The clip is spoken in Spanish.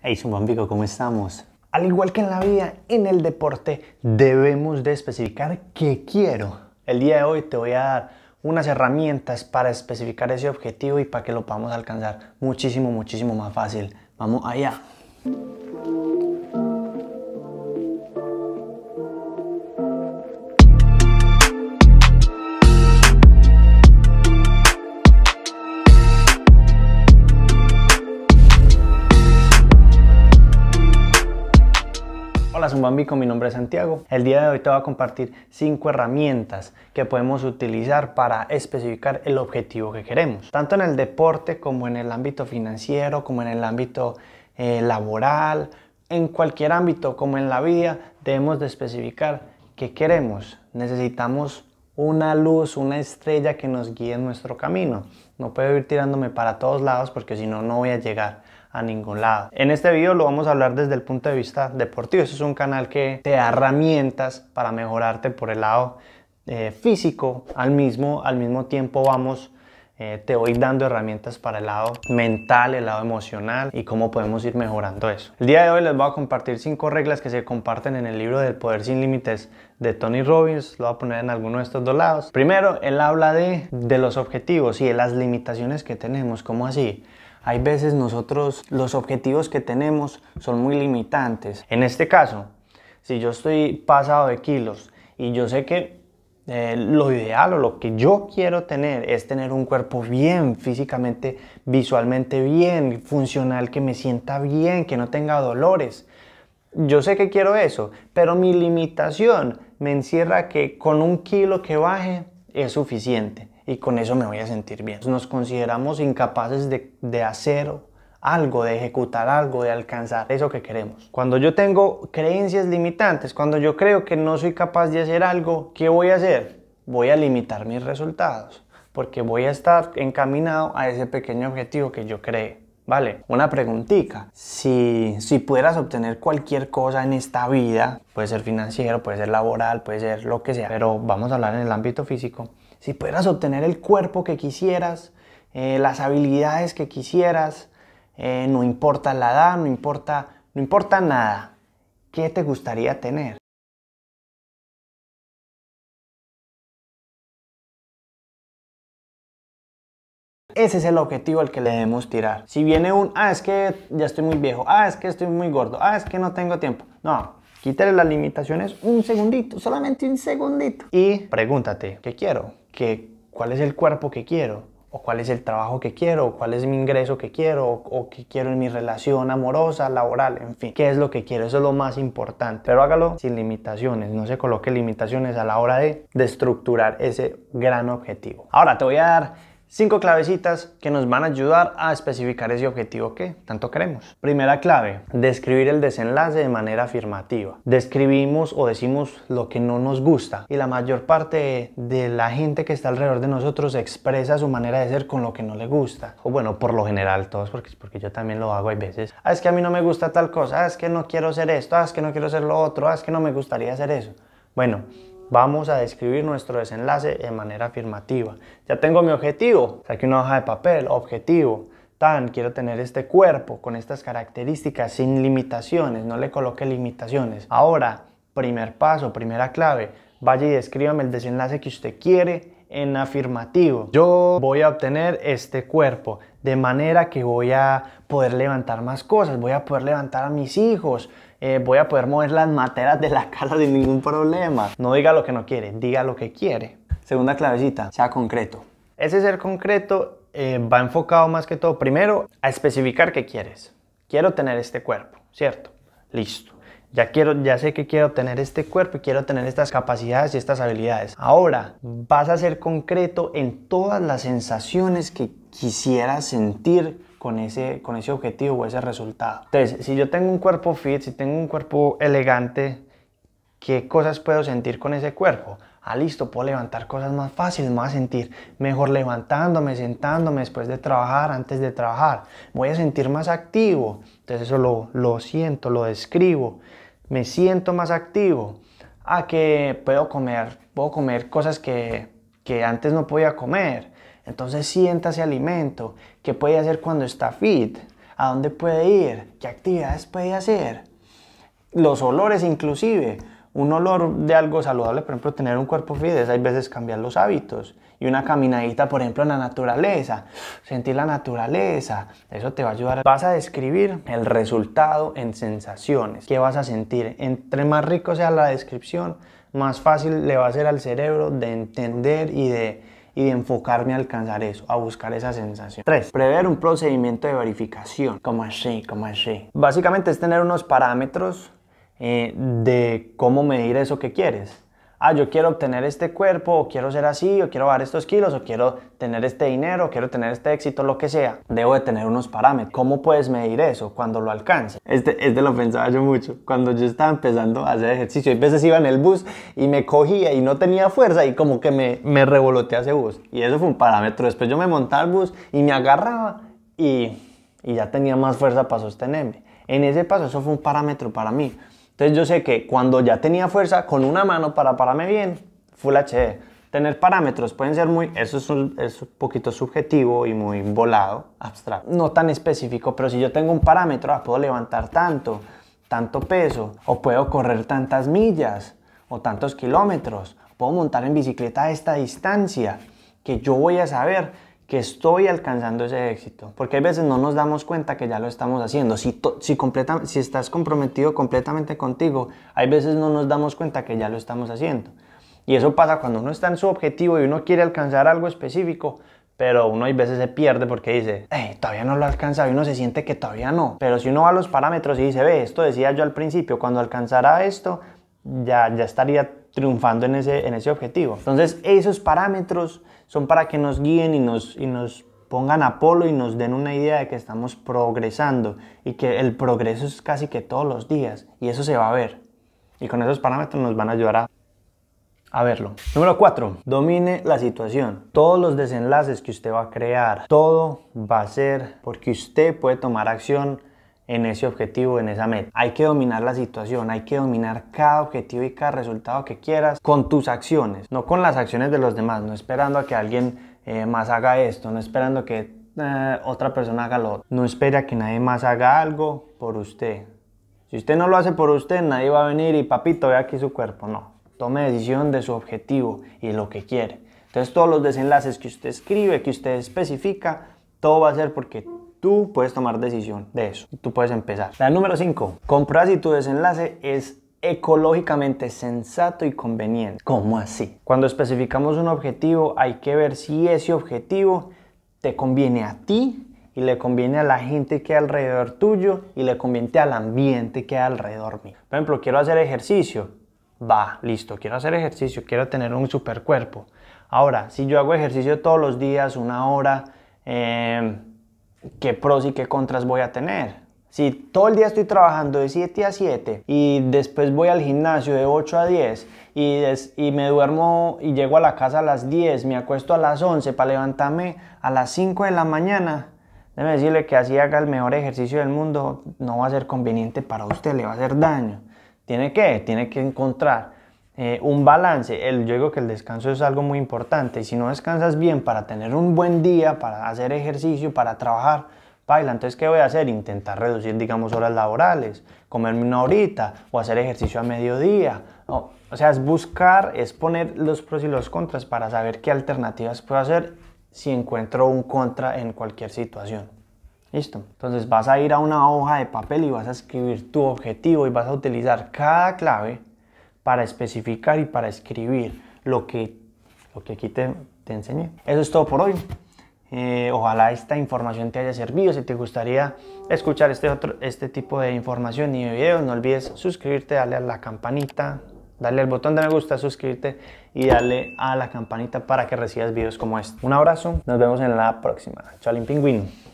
Hey, Zumbambico, ¿cómo estamos? Al igual que en la vida, en el deporte debemos de especificar qué quiero. El día de hoy te voy a dar unas herramientas para especificar ese objetivo y para que lo podamos alcanzar muchísimo, muchísimo más fácil. Vamos allá. con Mi nombre es Santiago. El día de hoy te voy a compartir cinco herramientas que podemos utilizar para especificar el objetivo que queremos, tanto en el deporte como en el ámbito financiero, como en el ámbito eh, laboral, en cualquier ámbito, como en la vida, debemos de especificar qué queremos. Necesitamos una luz, una estrella que nos guíe en nuestro camino. No puedo ir tirándome para todos lados porque si no, no voy a llegar a ningún lado. En este video lo vamos a hablar desde el punto de vista deportivo. Este es un canal que te da herramientas para mejorarte por el lado eh, físico. Al mismo, al mismo tiempo vamos... Eh, te voy dando herramientas para el lado mental, el lado emocional y cómo podemos ir mejorando eso. El día de hoy les voy a compartir cinco reglas que se comparten en el libro del poder sin límites de Tony Robbins. Lo voy a poner en alguno de estos dos lados. Primero, él habla de, de los objetivos y de las limitaciones que tenemos. ¿Cómo así? Hay veces nosotros los objetivos que tenemos son muy limitantes. En este caso, si yo estoy pasado de kilos y yo sé que eh, lo ideal o lo que yo quiero tener es tener un cuerpo bien físicamente, visualmente bien, funcional, que me sienta bien, que no tenga dolores. Yo sé que quiero eso, pero mi limitación me encierra que con un kilo que baje es suficiente y con eso me voy a sentir bien. Nos consideramos incapaces de, hacer algo, de ejecutar algo, de alcanzar eso que queremos. Cuando yo tengo creencias limitantes, cuando yo creo que no soy capaz de hacer algo, ¿qué voy a hacer? Voy a limitar mis resultados, porque voy a estar encaminado a ese pequeño objetivo que yo creé. Vale, una preguntita. Si, si pudieras obtener cualquier cosa en esta vida, puede ser financiero, puede ser laboral, puede ser lo que sea, pero vamos a hablar en el ámbito físico. Si pudieras obtener el cuerpo que quisieras, eh, las habilidades que quisieras, eh, no importa la edad, no importa, no importa nada, ¿qué te gustaría tener? Ese es el objetivo al que le debemos tirar. Si viene un, ah, es que ya estoy muy viejo, ah, es que estoy muy gordo, ah, es que no tengo tiempo. No, quítale las limitaciones un segundito, solamente un segundito. Y pregúntate, ¿qué quiero? ¿Qué, ¿Cuál es el cuerpo que quiero? ¿O cuál es el trabajo que quiero? ¿O cuál es mi ingreso que quiero? ¿O, qué quiero en mi relación amorosa, laboral? En fin, ¿qué es lo que quiero? Eso es lo más importante. Pero hágalo sin limitaciones, no se coloque limitaciones a la hora de, de estructurar ese gran objetivo. Ahora te voy a dar Cinco clavecitas que nos van a ayudar a especificar ese objetivo que tanto queremos. Primera clave, describir el desenlace de manera afirmativa. Describimos o decimos lo que no nos gusta y la mayor parte de la gente que está alrededor de nosotros expresa su manera de ser con lo que no le gusta. O bueno, por lo general todos, porque, porque yo también lo hago hay veces. Ah, es que a mí no me gusta tal cosa, ah, es que no quiero hacer esto, ah, es que no quiero hacer lo otro, ah, es que no me gustaría hacer eso. Bueno, Vamos a describir nuestro desenlace de manera afirmativa. Ya tengo mi objetivo. Aquí una hoja de papel. Objetivo. Tan, quiero tener este cuerpo con estas características sin limitaciones. No le coloque limitaciones. Ahora, primer paso, primera clave. Vaya y descríbame el desenlace que usted quiere en afirmativo. Yo voy a obtener este cuerpo de manera que voy a poder levantar más cosas, voy a poder levantar a mis hijos, eh, voy a poder mover las materas de la casa sin ningún problema. No diga lo que no quiere, diga lo que quiere. Segunda clavecita, sea concreto. Ese ser concreto eh, va enfocado más que todo primero a especificar qué quieres. Quiero tener este cuerpo, ¿cierto? Listo. Ya, quiero, ya sé que quiero tener este cuerpo y quiero tener estas capacidades y estas habilidades. Ahora vas a ser concreto en todas las sensaciones que quisieras sentir con ese, objetivo o ese resultado. Entonces, si yo tengo un cuerpo fit, si tengo un cuerpo elegante, ¿qué cosas puedo sentir con ese cuerpo? Ah, listo, puedo levantar cosas más fáciles, más a sentir mejor levantándome, sentándome después de trabajar, antes de trabajar. Voy a sentir más activo. Entonces eso lo, lo siento, lo describo. Me siento más activo. Ah, que puedo comer, puedo comer cosas que, que antes no podía comer. Entonces sienta ese alimento, qué puede hacer cuando está fit, a dónde puede ir, qué actividades puede hacer, los olores inclusive. Un olor de algo saludable, por ejemplo, tener un cuerpo fit, es hay veces cambiar los hábitos. Y una caminadita, por ejemplo, en la naturaleza, sentir la naturaleza, eso te va a ayudar. Vas a describir el resultado en sensaciones, qué vas a sentir. Entre más rico sea la descripción, más fácil le va a ser al cerebro de entender y de y de enfocarme a alcanzar eso, a buscar esa sensación. 3. Prever un procedimiento de verificación, como así, como así. Básicamente es tener unos parámetros eh, de cómo medir eso que quieres ah, yo quiero obtener este cuerpo, o quiero ser así, o quiero bajar estos kilos, o quiero tener este dinero, o quiero tener este éxito, lo que sea. Debo de tener unos parámetros. ¿Cómo puedes medir eso cuando lo alcances? Este, este lo pensaba yo mucho. Cuando yo estaba empezando a hacer ejercicio, y veces iba en el bus y me cogía y no tenía fuerza y como que me, me ese bus. Y eso fue un parámetro. Después yo me montaba el bus y me agarraba y, y ya tenía más fuerza para sostenerme. En ese paso, eso fue un parámetro para mí. Entonces yo sé que cuando ya tenía fuerza, con una mano para pararme bien, Full HD. Tener parámetros pueden ser muy, eso es un, poquito subjetivo y muy volado, abstracto. No tan específico, pero si yo tengo un parámetro, ah, puedo levantar tanto, tanto peso, o puedo correr tantas millas, o tantos kilómetros, puedo montar en bicicleta esta distancia, que yo voy a saber que estoy alcanzando ese éxito. Porque hay veces no nos damos cuenta que ya lo estamos haciendo. Si, si, completa si estás comprometido completamente contigo, hay veces no nos damos cuenta que ya lo estamos haciendo. Y eso pasa cuando uno está en su objetivo y uno quiere alcanzar algo específico, pero uno hay veces se pierde porque dice, hey, todavía no lo alcanzado. y uno se siente que todavía no. Pero si uno va a los parámetros y dice, ve, esto decía yo al principio, cuando alcanzará esto, ya, ya estaría triunfando en ese, en ese objetivo. Entonces, esos parámetros son para que nos guíen y nos, y nos pongan a polo y nos den una idea de que estamos progresando y que el progreso es casi que todos los días y eso se va a ver. Y con esos parámetros nos van a ayudar a, a verlo. Número 4. Domine la situación. Todos los desenlaces que usted va a crear, todo va a ser porque usted puede tomar acción en ese objetivo, en esa meta. Hay que dominar la situación, hay que dominar cada objetivo y cada resultado que quieras con tus acciones, no con las acciones de los demás, no esperando a que alguien eh, más haga esto, no esperando que eh, otra persona haga lo otro. No espera que nadie más haga algo por usted. Si usted no lo hace por usted, nadie va a venir y papito, ve aquí su cuerpo. No, tome decisión de su objetivo y lo que quiere. Entonces todos los desenlaces que usted escribe, que usted especifica, todo va a ser porque Tú puedes tomar decisión de eso. Tú puedes empezar. La número 5. Comprar si tu desenlace es ecológicamente sensato y conveniente. ¿Cómo así? Cuando especificamos un objetivo hay que ver si ese objetivo te conviene a ti y le conviene a la gente que hay alrededor tuyo y le conviene al ambiente que hay alrededor mío. Por ejemplo, quiero hacer ejercicio. Va, listo, quiero hacer ejercicio, quiero tener un supercuerpo. Ahora, si yo hago ejercicio todos los días, una hora, em, qué pros y qué contras voy a tener. Si todo el día estoy trabajando de 7 a 7 y después voy al gimnasio de 8 a 10 y, y, me duermo y llego a la casa a las 10, me acuesto a las 11 para levantarme a las 5 de la mañana, déjeme decirle que así haga el mejor ejercicio del mundo, no va a ser conveniente para usted, le va a hacer daño. Tiene que, tiene que encontrar eh, un balance. El, yo digo que el descanso es algo muy importante si no descansas bien para tener un buen día, para hacer ejercicio, para trabajar, baila, entonces ¿qué voy a hacer? Intentar reducir, digamos, horas laborales, comerme una horita o hacer ejercicio a mediodía. o sea, es buscar, es poner los pros y los contras para saber qué alternativas puedo hacer si encuentro un contra en cualquier situación. Listo. Entonces vas a ir a una hoja de papel y vas a escribir tu objetivo y vas a utilizar cada clave para especificar y para escribir lo que, lo que aquí te, enseñé. Eso es todo por hoy. Eh, ojalá esta información te haya servido. Si te gustaría escuchar este, este tipo de información y videos, no olvides suscribirte, darle a la campanita, darle al botón de me gusta, suscribirte y darle a la campanita para que recibas videos como este. Un abrazo, nos vemos en la próxima. Chalín Pingüino.